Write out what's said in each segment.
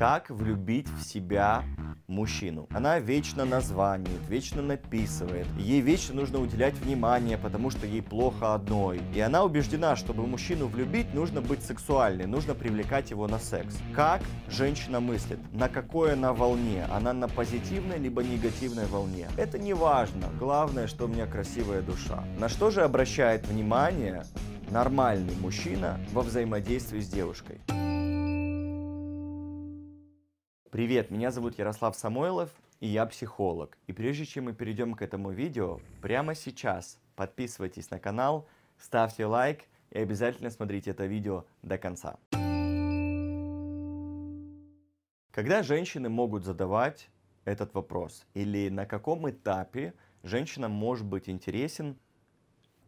Как влюбить в себя мужчину. Она вечно названивает, вечно написывает. Ей вечно нужно уделять внимание, потому что ей плохо одной. И она убеждена, чтобы мужчину влюбить, нужно быть сексуальной, нужно привлекать его на секс. Как женщина мыслит? На какой она волне? Она на позитивной либо негативной волне? Это не важно. Главное, что у меня красивая душа. На что же обращает внимание нормальный мужчина во взаимодействии с девушкой? Привет, меня зовут Ярослав Самойлов, и я психолог. И прежде чем мы перейдем к этому видео, прямо сейчас подписывайтесь на канал, ставьте лайк и обязательно смотрите это видео до конца. Когда женщины могут задавать этот вопрос? Или на каком этапе женщина может быть интересен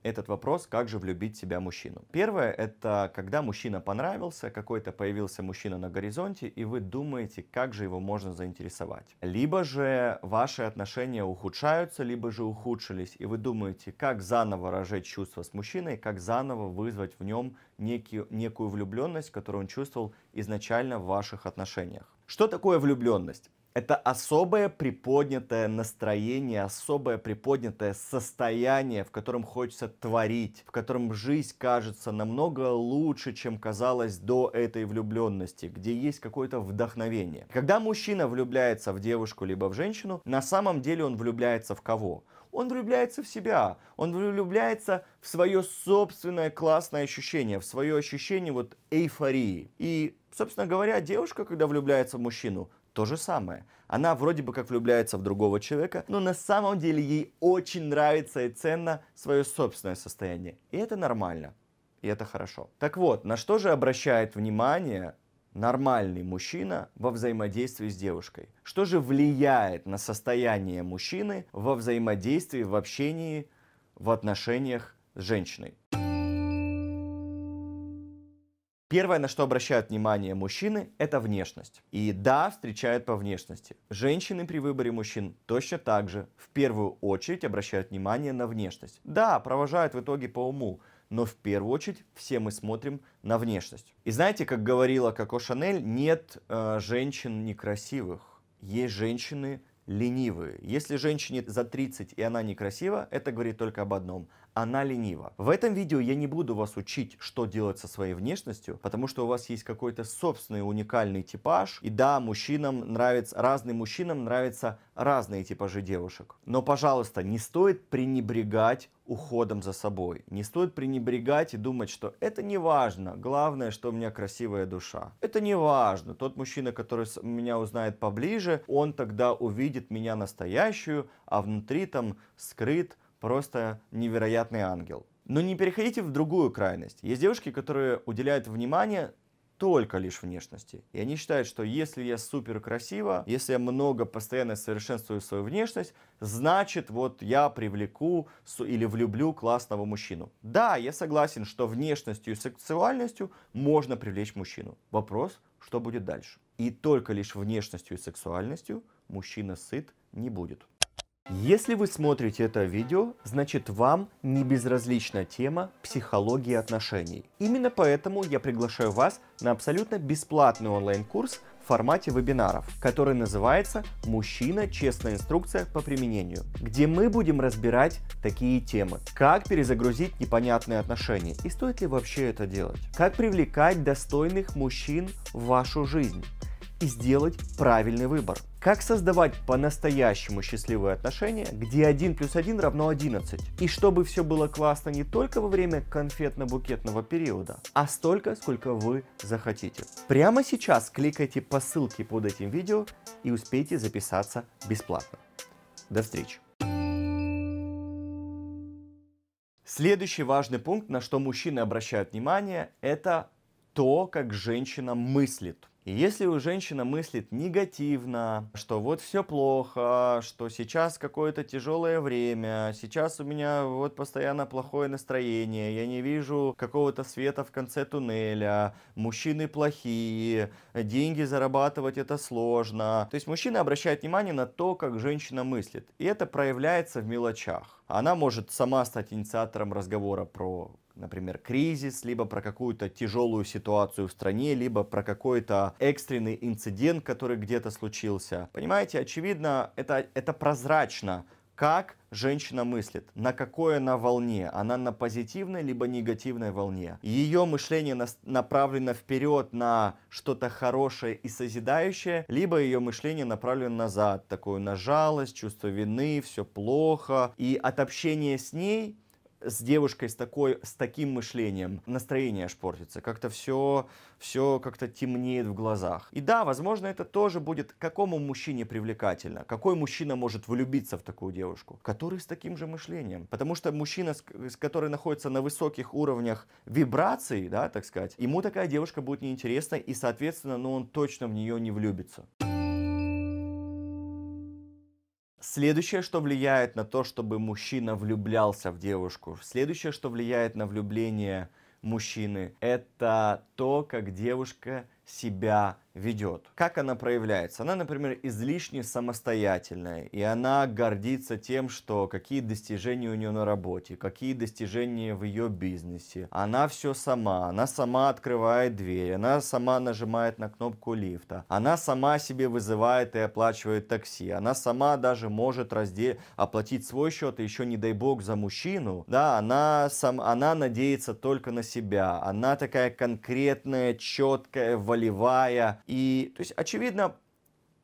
этот вопрос, как же влюбить себя мужчину. Первое, это когда мужчина понравился, какой-то появился мужчина на горизонте, и вы думаете, как же его можно заинтересовать. Либо же ваши отношения ухудшаются, либо же ухудшились, и вы думаете, как заново разжечь чувства с мужчиной, как заново вызвать в нем некий, некую влюбленность, которую он чувствовал изначально в ваших отношениях. Что такое влюбленность? это особое приподнятое настроение, особое приподнятое состояние, в котором хочется творить, в котором жизнь кажется намного лучше, чем казалось до этой влюбленности, где есть какое-то вдохновение. Когда мужчина влюбляется в девушку либо в женщину, на самом деле он влюбляется в кого? он влюбляется в себя, он влюбляется в свое собственное классное ощущение, в свое ощущение вот эйфории. И, собственно говоря, девушка, когда влюбляется в мужчину, то же самое. Она вроде бы как влюбляется в другого человека, но на самом деле ей очень нравится и ценно свое собственное состояние. И это нормально. И это хорошо. Так вот, на что же обращает внимание нормальный мужчина во взаимодействии с девушкой? Что же влияет на состояние мужчины во взаимодействии, в общении, в отношениях с женщиной? Первое, на что обращают внимание мужчины, это внешность. И да, встречают по внешности. Женщины при выборе мужчин точно так же в первую очередь обращают внимание на внешность. Да, провожают в итоге по уму, но в первую очередь все мы смотрим на внешность. И знаете, как говорила Коко Шанель, нет э, женщин некрасивых. Есть женщины ленивые. Если женщине за 30 и она некрасива, это говорит только об одном. Она ленива. В этом видео я не буду вас учить, что делать со своей внешностью, потому что у вас есть какой-то собственный уникальный типаж. И да, мужчинам нравится, разным мужчинам нравятся разные типажи девушек. Но, пожалуйста, не стоит пренебрегать уходом за собой. Не стоит пренебрегать и думать, что это не важно, главное, что у меня красивая душа. Это не важно, тот мужчина, который меня узнает поближе, он тогда увидит меня настоящую, а внутри там скрыт просто невероятный ангел. Но не переходите в другую крайность. Есть девушки, которые уделяют внимание только лишь внешности. И они считают, что если я супер красива, если я много постоянно совершенствую свою внешность, значит вот я привлеку или влюблю классного мужчину. Да, я согласен, что внешностью и сексуальностью можно привлечь мужчину. Вопрос, что будет дальше? И только лишь внешностью и сексуальностью мужчина сыт не будет. Если вы смотрите это видео, значит вам не безразлична тема психологии отношений. Именно поэтому я приглашаю вас на абсолютно бесплатный онлайн-курс в формате вебинаров, который называется «Мужчина. Честная инструкция по применению», где мы будем разбирать такие темы. Как перезагрузить непонятные отношения и стоит ли вообще это делать? Как привлекать достойных мужчин в вашу жизнь? и сделать правильный выбор. Как создавать по-настоящему счастливые отношения, где 1 плюс 1 равно 11. И чтобы все было классно не только во время конфетно-букетного периода, а столько, сколько вы захотите. Прямо сейчас кликайте по ссылке под этим видео и успейте записаться бесплатно. До встречи! Следующий важный пункт, на что мужчины обращают внимание, это то, как женщина мыслит. И если у женщина мыслит негативно, что вот все плохо, что сейчас какое-то тяжелое время, сейчас у меня вот постоянно плохое настроение, я не вижу какого-то света в конце туннеля, мужчины плохие, деньги зарабатывать это сложно. То есть мужчина обращает внимание на то, как женщина мыслит. И это проявляется в мелочах. Она может сама стать инициатором разговора про например, кризис, либо про какую-то тяжелую ситуацию в стране, либо про какой-то экстренный инцидент, который где-то случился. Понимаете, очевидно, это, это прозрачно, как женщина мыслит, на какой она волне, она на позитивной либо негативной волне. Ее мышление нас направлено вперед на что-то хорошее и созидающее, либо ее мышление направлено назад, такое на жалость, чувство вины, все плохо. И от общения с ней с девушкой с, такой, с таким мышлением настроение аж портится, как-то все, все как-то темнеет в глазах. И да, возможно, это тоже будет какому мужчине привлекательно, какой мужчина может влюбиться в такую девушку, который с таким же мышлением. Потому что мужчина, с который находится на высоких уровнях вибраций, да, так сказать, ему такая девушка будет неинтересна, и, соответственно, ну, он точно в нее не влюбится. Следующее, что влияет на то, чтобы мужчина влюблялся в девушку, следующее, что влияет на влюбление мужчины, это то, как девушка себя ведет. Как она проявляется? Она, например, излишне самостоятельная, и она гордится тем, что какие достижения у нее на работе, какие достижения в ее бизнесе. Она все сама, она сама открывает дверь, она сама нажимает на кнопку лифта, она сама себе вызывает и оплачивает такси, она сама даже может разде... оплатить свой счет, и еще, не дай бог, за мужчину, да, она, сам... она надеется только на себя, она такая конкретная, четкая, волевая, и, то есть, очевидно,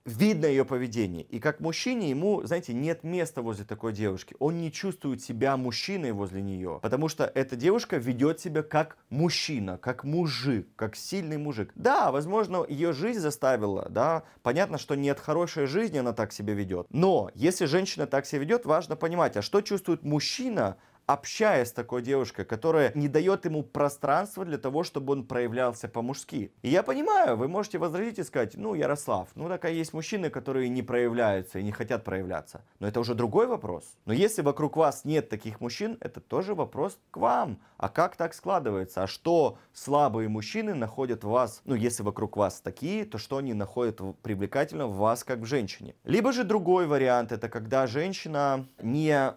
видно ее поведение. И как мужчине ему, знаете, нет места возле такой девушки. Он не чувствует себя мужчиной возле нее, потому что эта девушка ведет себя как мужчина, как мужик, как сильный мужик. Да, возможно, ее жизнь заставила, да, понятно, что нет хорошей жизни она так себя ведет. Но если женщина так себя ведет, важно понимать, а что чувствует мужчина, общаясь с такой девушкой, которая не дает ему пространства для того, чтобы он проявлялся по-мужски. И я понимаю, вы можете возразить и сказать, ну, Ярослав, ну, такая есть мужчины, которые не проявляются и не хотят проявляться. Но это уже другой вопрос. Но если вокруг вас нет таких мужчин, это тоже вопрос к вам. А как так складывается? А что слабые мужчины находят в вас, ну, если вокруг вас такие, то что они находят привлекательно в вас, как в женщине? Либо же другой вариант, это когда женщина не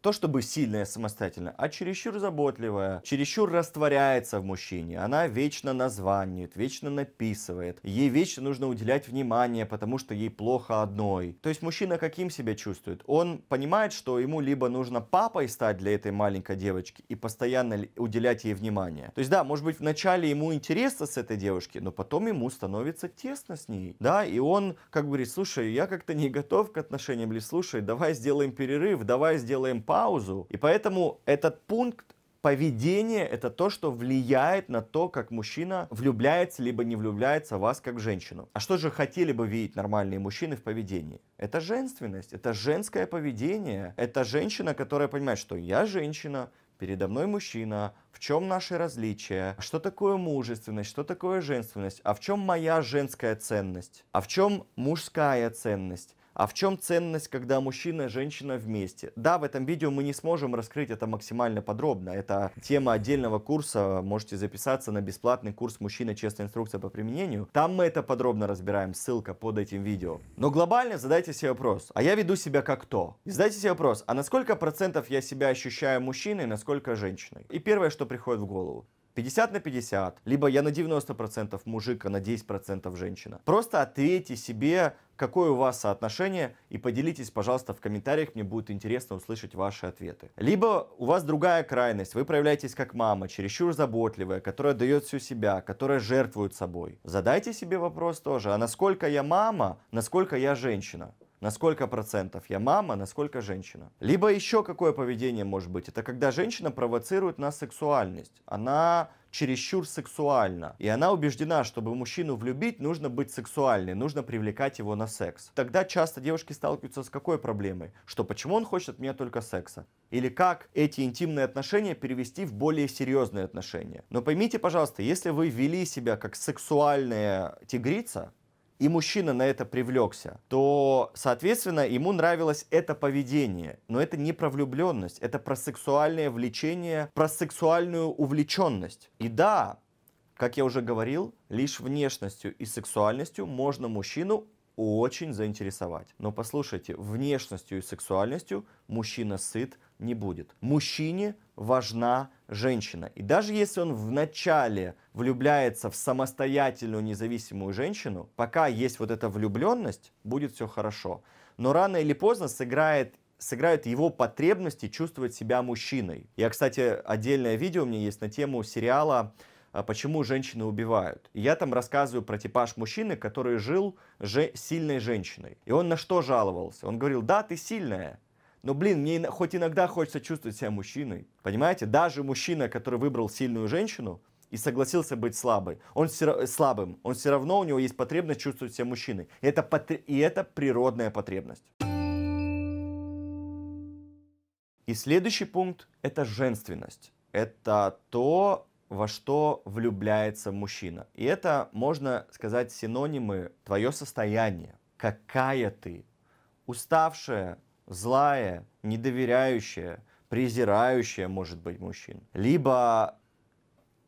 то чтобы сильная самостоятельно, а чересчур заботливая, чересчур растворяется в мужчине. Она вечно названивает, вечно написывает. Ей вечно нужно уделять внимание, потому что ей плохо одной. То есть мужчина каким себя чувствует? Он понимает, что ему либо нужно папой стать для этой маленькой девочки и постоянно уделять ей внимание. То есть да, может быть вначале ему интересно с этой девушки, но потом ему становится тесно с ней. Да, и он как бы говорит, слушай, я как-то не готов к отношениям, или слушай, давай сделаем перерыв, давай сделаем паузу. И поэтому этот пункт поведение — это то, что влияет на то, как мужчина влюбляется либо не влюбляется в вас как женщину. А что же хотели бы видеть нормальные мужчины в поведении? Это женственность, это женское поведение, это женщина, которая понимает, что я женщина, передо мной мужчина, в чем наши различия, что такое мужественность, что такое женственность, а в чем моя женская ценность, а в чем мужская ценность. А в чем ценность, когда мужчина и женщина вместе? Да, в этом видео мы не сможем раскрыть это максимально подробно. Это тема отдельного курса. Можете записаться на бесплатный курс «Мужчина. Честная инструкция по применению». Там мы это подробно разбираем. Ссылка под этим видео. Но глобально задайте себе вопрос. А я веду себя как кто? И задайте себе вопрос. А на сколько процентов я себя ощущаю мужчиной, насколько женщиной? И первое, что приходит в голову. 50 на 50, либо я на 90% мужик, а на 10% женщина. Просто ответьте себе, какое у вас соотношение, и поделитесь, пожалуйста, в комментариях, мне будет интересно услышать ваши ответы. Либо у вас другая крайность, вы проявляетесь как мама, чересчур заботливая, которая дает всю себя, которая жертвует собой. Задайте себе вопрос тоже, а насколько я мама, насколько я женщина? на сколько процентов я мама, на сколько женщина. Либо еще какое поведение может быть, это когда женщина провоцирует на сексуальность. Она чересчур сексуальна. И она убеждена, чтобы мужчину влюбить, нужно быть сексуальной, нужно привлекать его на секс. Тогда часто девушки сталкиваются с какой проблемой? Что почему он хочет от меня только секса? Или как эти интимные отношения перевести в более серьезные отношения? Но поймите, пожалуйста, если вы вели себя как сексуальная тигрица, и мужчина на это привлекся, то, соответственно, ему нравилось это поведение. Но это не про влюбленность, это про сексуальное влечение, про сексуальную увлеченность. И да, как я уже говорил, лишь внешностью и сексуальностью можно мужчину очень заинтересовать. Но послушайте, внешностью и сексуальностью мужчина сыт не будет. Мужчине важна женщина. И даже если он вначале влюбляется в самостоятельную независимую женщину, пока есть вот эта влюбленность, будет все хорошо. Но рано или поздно сыграет сыграют его потребности чувствовать себя мужчиной. Я, кстати, отдельное видео у меня есть на тему сериала а, «Почему женщины убивают». И я там рассказываю про типаж мужчины, который жил же сильной женщиной. И он на что жаловался? Он говорил, да, ты сильная, но, блин, мне хоть иногда хочется чувствовать себя мужчиной. Понимаете? Даже мужчина, который выбрал сильную женщину и согласился быть слабой, он все, слабым, он все равно, у него есть потребность чувствовать себя мужчиной. И это, и это природная потребность. И следующий пункт – это женственность. Это то, во что влюбляется мужчина. И это, можно сказать, синонимы твое состояние. Какая ты? Уставшая, злая, недоверяющая, презирающая, может быть, мужчин. Либо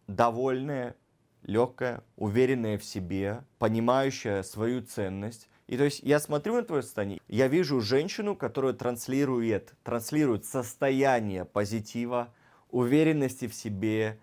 довольная, легкая, уверенная в себе, понимающая свою ценность. И то есть я смотрю на твое состояние, я вижу женщину, которая транслирует, транслирует состояние позитива, уверенности в себе,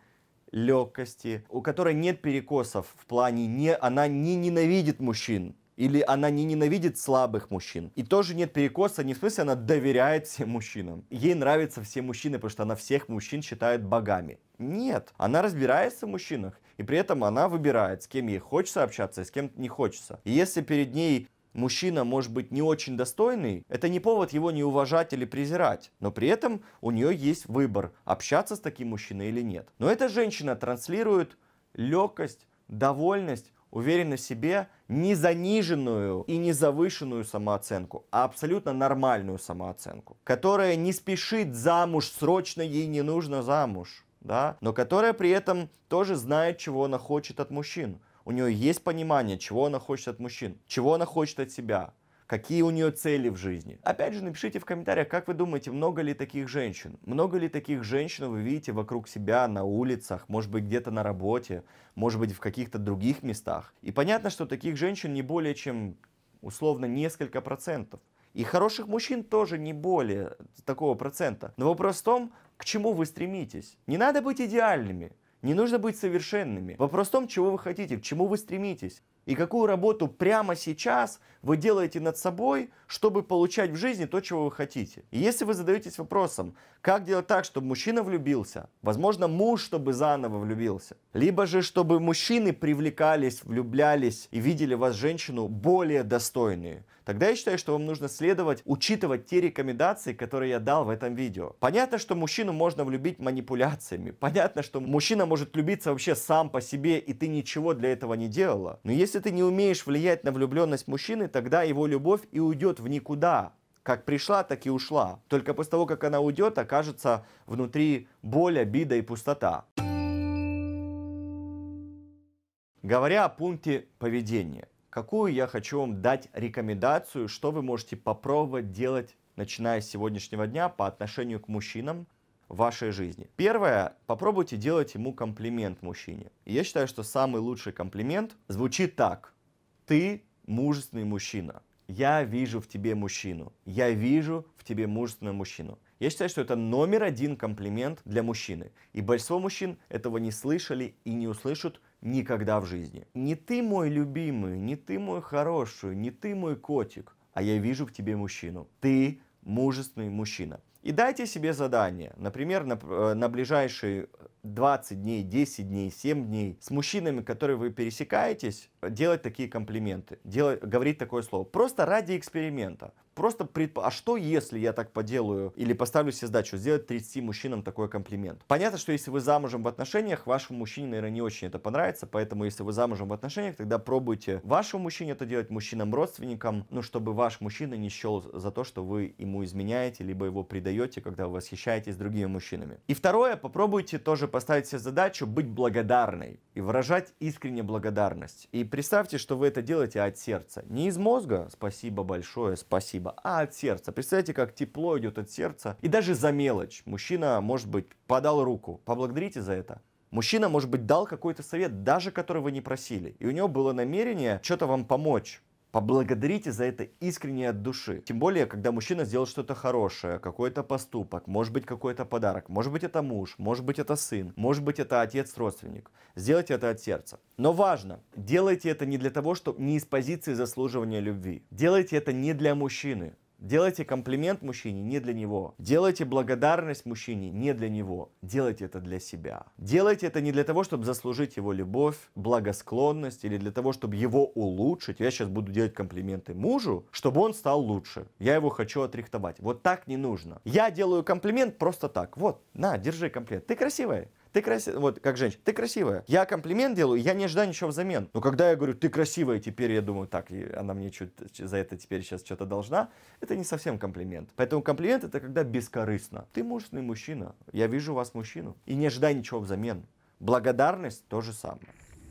легкости, у которой нет перекосов в плане, не, она не ненавидит мужчин, или она не ненавидит слабых мужчин. И тоже нет перекоса, не в смысле она доверяет всем мужчинам. Ей нравятся все мужчины, потому что она всех мужчин считает богами. Нет, она разбирается в мужчинах, и при этом она выбирает, с кем ей хочется общаться, и а с кем не хочется. И если перед ней мужчина может быть не очень достойный, это не повод его не уважать или презирать. Но при этом у нее есть выбор, общаться с таким мужчиной или нет. Но эта женщина транслирует легкость, довольность, уверенность в себе, не заниженную и не завышенную самооценку, а абсолютно нормальную самооценку, которая не спешит замуж, срочно ей не нужно замуж, да, но которая при этом тоже знает, чего она хочет от мужчин. У нее есть понимание, чего она хочет от мужчин, чего она хочет от себя, какие у нее цели в жизни. Опять же, напишите в комментариях, как вы думаете, много ли таких женщин? Много ли таких женщин вы видите вокруг себя, на улицах, может быть, где-то на работе, может быть, в каких-то других местах? И понятно, что таких женщин не более чем, условно, несколько процентов. И хороших мужчин тоже не более такого процента. Но вопрос в том, к чему вы стремитесь. Не надо быть идеальными, не нужно быть совершенными. Вопрос в том, чего вы хотите, к чему вы стремитесь и какую работу прямо сейчас вы делаете над собой, чтобы получать в жизни то, чего вы хотите. И если вы задаетесь вопросом, как делать так, чтобы мужчина влюбился, возможно, муж, чтобы заново влюбился, либо же, чтобы мужчины привлекались, влюблялись и видели вас, женщину, более достойную, тогда я считаю, что вам нужно следовать, учитывать те рекомендации, которые я дал в этом видео. Понятно, что мужчину можно влюбить манипуляциями, понятно, что мужчина может любиться вообще сам по себе, и ты ничего для этого не делала. Но если ты не умеешь влиять на влюбленность мужчины, тогда его любовь и уйдет уйдет в никуда. Как пришла, так и ушла. Только после того, как она уйдет, окажется внутри боль, обида и пустота. Говоря о пункте поведения, какую я хочу вам дать рекомендацию, что вы можете попробовать делать, начиная с сегодняшнего дня, по отношению к мужчинам, в вашей жизни. Первое, попробуйте делать ему комплимент мужчине. И я считаю, что самый лучший комплимент звучит так. Ты мужественный мужчина я вижу в тебе мужчину, я вижу в тебе мужественного мужчину. Я считаю, что это номер один комплимент для мужчины. И большинство мужчин этого не слышали и не услышат никогда в жизни. Не ты мой любимый, не ты мой хороший, не ты мой котик, а я вижу в тебе мужчину. Ты мужественный мужчина. И дайте себе задание, например, на, э, на ближайшие 20 дней, 10 дней, 7 дней с мужчинами, которые вы пересекаетесь, делать такие комплименты, делать, говорить такое слово. Просто ради эксперимента. Просто предп... А что, если я так поделаю или поставлю себе задачу сделать 30 мужчинам такой комплимент? Понятно, что если вы замужем в отношениях, вашему мужчине, наверное, не очень это понравится. Поэтому, если вы замужем в отношениях, тогда пробуйте вашему мужчине это делать, мужчинам-родственникам, ну, чтобы ваш мужчина не счел за то, что вы ему изменяете, либо его предаете, когда вы восхищаетесь другими мужчинами. И второе, попробуйте тоже поставить себе задачу быть благодарной и выражать искреннюю благодарность. И представьте, что вы это делаете от сердца. Не из мозга, спасибо большое, спасибо, а от сердца. Представьте, как тепло идет от сердца. И даже за мелочь. Мужчина, может быть, подал руку. Поблагодарите за это. Мужчина, может быть, дал какой-то совет, даже который вы не просили. И у него было намерение что-то вам помочь. Поблагодарите за это искренне от души. Тем более, когда мужчина сделал что-то хорошее, какой-то поступок, может быть какой-то подарок, может быть это муж, может быть это сын, может быть это отец-родственник. Сделайте это от сердца. Но важно, делайте это не для того, чтобы не из позиции заслуживания любви. Делайте это не для мужчины, Делайте комплимент мужчине не для него. Делайте благодарность мужчине не для него. Делайте это для себя. Делайте это не для того, чтобы заслужить его любовь, благосклонность или для того, чтобы его улучшить. Я сейчас буду делать комплименты мужу, чтобы он стал лучше. Я его хочу отрихтовать. Вот так не нужно. Я делаю комплимент просто так. Вот, на, держи комплимент. Ты красивая ты красивая, вот как женщина, ты красивая. Я комплимент делаю, я не ожидаю ничего взамен. Но когда я говорю, ты красивая, теперь я думаю, так, и она мне чуть, за это теперь сейчас что-то должна, это не совсем комплимент. Поэтому комплимент это когда бескорыстно. Ты мужественный мужчина, я вижу вас мужчину, и не ожидай ничего взамен. Благодарность то же самое.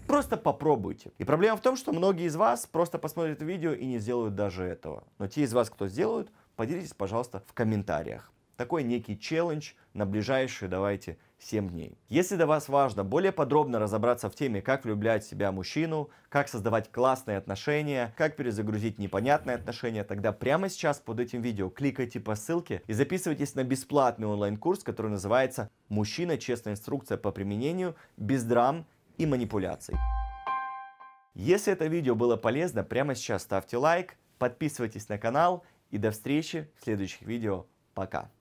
Просто попробуйте. И проблема в том, что многие из вас просто посмотрят видео и не сделают даже этого. Но те из вас, кто сделают, поделитесь, пожалуйста, в комментариях такой некий челлендж на ближайшие, давайте, 7 дней. Если для вас важно более подробно разобраться в теме, как влюблять в себя мужчину, как создавать классные отношения, как перезагрузить непонятные отношения, тогда прямо сейчас под этим видео кликайте по ссылке и записывайтесь на бесплатный онлайн-курс, который называется «Мужчина. Честная инструкция по применению без драм и манипуляций». Если это видео было полезно, прямо сейчас ставьте лайк, подписывайтесь на канал и до встречи в следующих видео. Пока!